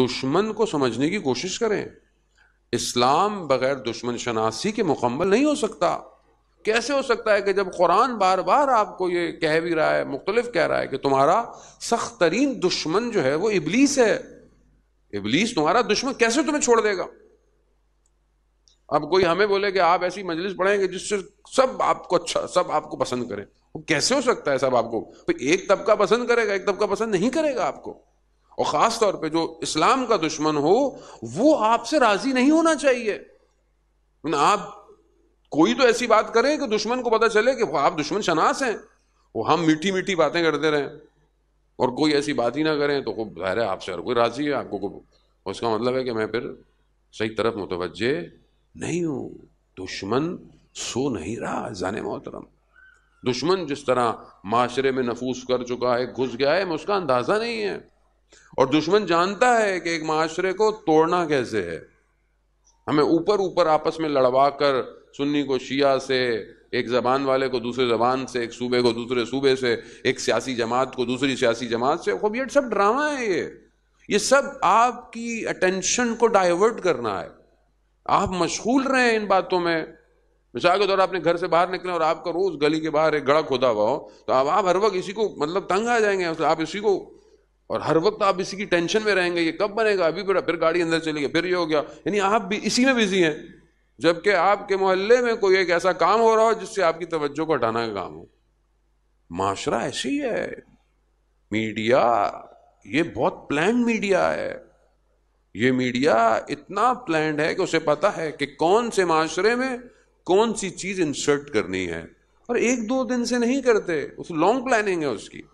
दुश्मन को समझने की कोशिश करें इस्लाम बगैर दुश्मन शनासी के मुकम्मल नहीं हो सकता कैसे हो सकता है कि जब कुरान बार बार आपको ये कह भी रहा है मुख्तलिफ कह रहा है कि तुम्हारा सख्त तरीन दुश्मन जो है वो इबलीस है इबलीस तुम्हारा दुश्मन कैसे तुम्हें छोड़ देगा अब कोई हमें बोले कि आप ऐसी मजलिस पढ़ेंगे जिससे सब आपको अच्छा सब आपको पसंद करें वो कैसे हो सकता है सब आपको तो एक तबका पसंद करेगा एक तबका पसंद नहीं करेगा आपको और ख़ास तौर पे जो इस्लाम का दुश्मन हो वो आपसे राज़ी नहीं होना चाहिए आप कोई तो ऐसी बात करें कि दुश्मन को पता चले कि आप दुश्मन शनास हैं वो हम मीठी मीठी बातें करते रहें और कोई ऐसी बात ही ना करें तो ज़ाहिर है आपसे हर कोई राज़ी है आपको को, उसका मतलब है कि मैं फिर सही तरफ मुतवजह नहीं हूं दुश्मन सो नहीं रहा जाने मोहतरम दुश्मन जिस तरह माशरे में नफूस कर चुका है घुस गया है मैं उसका अंदाज़ा नहीं है और दुश्मन जानता है कि एक माशरे को तोड़ना कैसे है हमें ऊपर ऊपर आपस में लड़वा कर सुन्नी को शिया से एक जबान वाले को दूसरे जबान से एक सूबे को दूसरे सूबे से एक सियासी जमात को दूसरी सियासी जमात से खूब ये सब ड्रामा है ये ये सब आपकी अटेंशन को डाइवर्ट करना है आप मशगूल रहे हैं इन बातों में मिसाल के तौर आपने घर से बाहर निकले और आपका रोज गली के बाहर एक गड़ा खोदा हुआ हो तो आप हर वक्त इसी को मतलब तंग आ जाएंगे आप इसी को और हर वक्त आप इसी की टेंशन में रहेंगे ये कब बनेगा अभी बड़ा फिर गाड़ी अंदर चली गई फिर ये हो गया यानी आप भी इसी में बिजी हैं जबकि आपके मोहल्ले में कोई एक ऐसा काम हो रहा हो जिससे आपकी तवज्जो को हटाना का काम हो माशरा ऐसी है मीडिया ये बहुत प्लान मीडिया है ये मीडिया इतना प्लान है कि उसे पता है कि कौन से माशरे में कौन सी चीज इंसर्ट करनी है और एक दो दिन से नहीं करते उस लॉन्ग प्लानिंग है उसकी